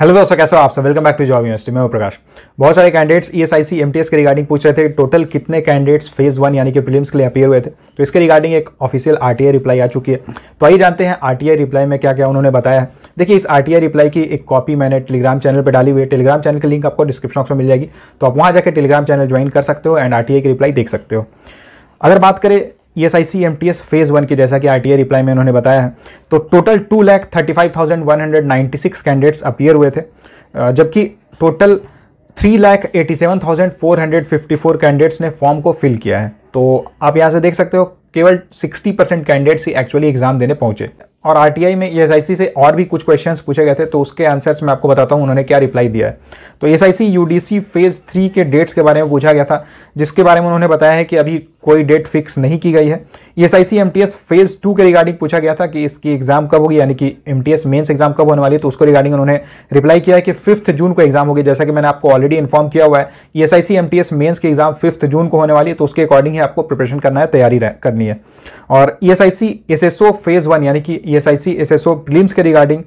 hello दोस्तों कैसे हो आप सब welcome back to job university मैं प्रकाश बहुत सारे candidates E S I C M T S के रिगार्डिंग पूछ रहे थे टोटल कितने कैंडिडेट्स फेज वन यानी कि प्रीलिम्स के लिए अपियर हुए थे तो इसके रिगार्डिंग एक official R T I reply आ चुकी है तो आइए जानते हैं आर टी आई रिप्लाई में क्या क्या उन्होंने बताया है देखिए इस आर टी रिप्लाई की एक कॉपी मैंने टेलीग्राम चैनल पर डाली हुई है टेलीग्राम चैनल की लिंक आपको डिस्क्रिप्शन बॉक्स में मिल जाएगी तो आप वहाँ जाकर टेलीग्राम चैनल ज्वाइन कर सकते हो एंड आर टी आई की रिप्लाई देख सकते हो अगर बात करें E S I C M T S phase one की जैसा कि आर टी आई रिप्लाई में उन्होंने बताया है तो total two lakh thirty five thousand one hundred ninety six candidates appear हुए थे जबकि total three lakh eighty seven thousand four hundred fifty four candidates ने फॉर्म को फिल किया है तो आप यहाँ से देख सकते हो केवल सिक्सटी परसेंट कैंडिडेट्स ही एक्चुअली एग्जाम देने पहुंचे और आर में ई e से और भी कुछ क्वेश्चन पूछे गए थे तो उसके आंसर्स मैं आपको बताता हूँ उन्होंने क्या रिप्लाई दिया है तो S I C phase three के डेट्स के बारे में पूछा गया था जिसके बारे में उन्होंने बताया है कि अभी कोई डेट फिक्स नहीं की गई है S I C M T S phase two के रिगार्डिंग पूछा गया था कि इसकी एग्जाम कब होगी यानी कि M T S mains exam कब होने वाली है तो उसको रिगार्डिंग उन्होंने रिप्लाई किया है कि फिफ्थ जून को एग्जाम होगी जैसा कि मैंने आपको ऑलरेडी इन्फॉर्म किया हुआ है S I C M T S mains की एग्जाम फिफ्थ जून को होने वाली है तो उसके अकॉर्डिंग ही आपको प्रिपरेशन करना है तैयारी करनी है और E S I C S S O phase one यानी कि E S I C S S O के रिगार्डिंग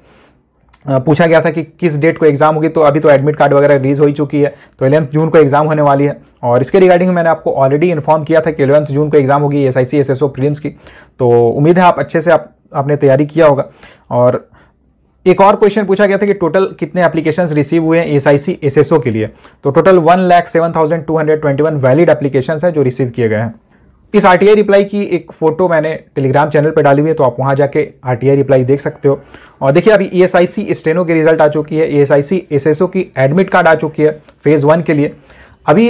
पूछा गया था कि किस डेट को एग्ज़ाम होगी तो अभी तो एडमिट कार्ड वगैरह रिलीज़ हो ही चुकी है तो एलेवंथ जून को एग्ज़ाम होने वाली है और इसके रिगार्डिंग मैंने आपको ऑलरेडी इन्फॉर्म किया था कि एलेवंथ जून को एग्ज़ाम होगी S I C S S O की तो उम्मीद है आप अच्छे से आप आपने तैयारी किया होगा और एक और क्वेश्चन पूछा गया था कि टोटल कितने एप्लीकेशन रिसीव हुए हैं S I C S S O के लिए तो total one lakh seven thousand two hundred twenty one valid application है जो रिसीव किए गए हैं इस आर रिप्लाई की एक फ़ोटो मैंने टेलीग्राम चैनल पर डाली हुई है तो आप वहाँ जाके आर रिप्लाई देख सकते हो और देखिए अभी E S I C steno की रिजल्ट आ चुकी है E S I C S S O की एडमिट कार्ड आ चुकी है फेज़ वन के लिए अभी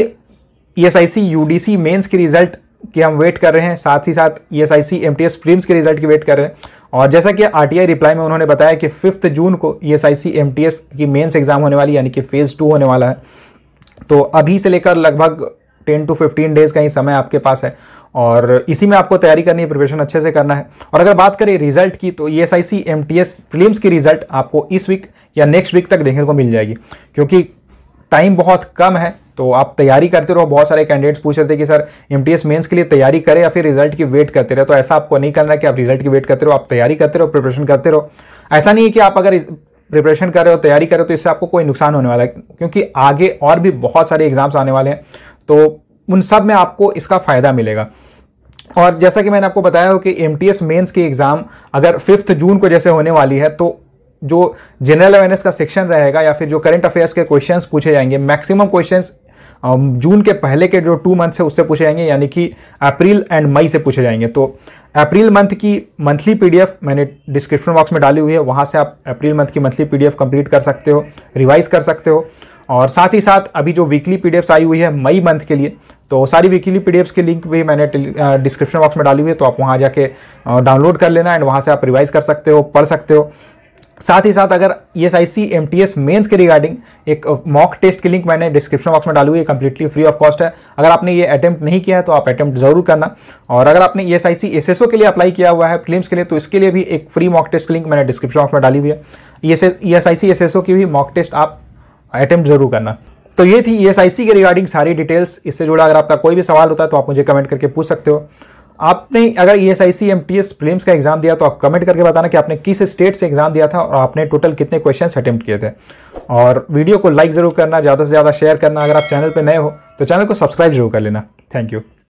E S I C U D C mains की रिजल्ट की हम वेट कर रहे हैं साथ ही साथ E S I C M T S prelims के रिजल्ट की वेट कर रहे हैं और जैसा कि आर टी आई रिप्लाई में उन्होंने बताया कि फिफ्थ जून को E S I C M T S की मेन्स एग्ज़ाम होने वाली यानी कि फ़ेज़ टू होने वाला है तो अभी से लेकर लगभग टेन टू फिफ्टीन डेज का ही समय आपके पास है और इसी में आपको तैयारी करनी है प्रिपरेशन अच्छे से करना है और अगर बात करें रिजल्ट की तो E S I C M T S prelims की रिजल्ट आपको इस वीक या नेक्स्ट वीक तक देखने को मिल जाएगी क्योंकि टाइम बहुत कम है तो आप तैयारी करते रहो बहुत सारे कैंडिडेट्स पूछ रहे थे कि सर एम टी मेंस के लिए तैयारी करें या फिर रिजल्ट की वेट करते रहे तो ऐसा आपको नहीं करना है कि आप रिजल्ट की वेट करते रहो आप तैयारी करते रहो प्रिपरेशन करते रहो ऐसा नहीं है कि आप अगर प्रिपरेशन कर रहे हो तैयारी कर रहे हो तो इससे आपको कोई नुकसान होने वाला है क्योंकि आगे और भी बहुत सारे एग्जाम्स आने वाले हैं तो उन सब में आपको इसका फ़ायदा मिलेगा और जैसा कि मैंने आपको बताया हो कि एम टी मेन्स की एग्ज़ाम अगर फिफ्थ जून को जैसे होने वाली है तो जो जनरल अवेयरनेस का सेक्शन रहेगा या फिर जो करंट अफेयर्स के क्वेश्चंस पूछे जाएंगे मैक्सिमम क्वेश्चंस um, जून के पहले के जो टू मंथ्स है उससे पूछे जाएंगे यानी कि अप्रैल एंड मई से पूछे जाएंगे तो अप्रैल मंथ की मंथली पीडीएफ मैंने डिस्क्रिप्शन बॉक्स में डाली हुई है वहां से आप अप्रैल मंथ की मंथली पीडीएफ कंप्लीट कर सकते हो रिवाइज कर सकते हो और साथ ही साथ अभी जो वीकली पी आई हुई है मई मंथ के लिए तो सारी वीकली पी की लिंक भी मैंने डिस्क्रिप्शन बॉक्स में डाली हुई है तो आप वहाँ जाके डाउनलोड कर लेना एंड वहाँ से आप रिवाइज कर सकते हो पढ़ सकते हो साथ ही साथ अगर E S I C M T S mains के रिगार्डिंग एक मॉक टेस्ट की लिंक मैंने डिस्क्रिप्शन बॉक्स में डाली हुई है कंप्लीटली फ्री ऑफ कॉस्ट है अगर आपने ये अटैम्प्ट नहीं किया है तो आप अटैम्प्ट जरूर करना और अगर आपने E S I C S S O के लिए अप्लाई किया हुआ है फिल्म के लिए तो इसके लिए भी एक फ्री मॉक टेस्ट की लिंक मैंने डिस्क्रिप्शन बॉक्स में डाली हुई है E S I C S S O की भी मॉक टेस्ट आप अटैम्प्ट जरूर करना तो ये थी ई e के रिगार्डिंग सारी डिटेल्स इससे जुड़ा अगर आपका कोई भी सवाल होता है तो आप मुझे कमेंट करके पूछ सकते हो आपने अगर E S I C M T S prelims का एग्जाम दिया तो आप कमेंट करके बताना कि आपने किस स्टेट से एग्जाम दिया था और आपने टोटल कितने क्वेश्चंस अटैम्प्ट किए थे और वीडियो को लाइक ज़रूर करना ज़्यादा से ज़्यादा शेयर करना अगर आप चैनल पर नए हो तो चैनल को सब्सक्राइब जरूर कर लेना थैंक यू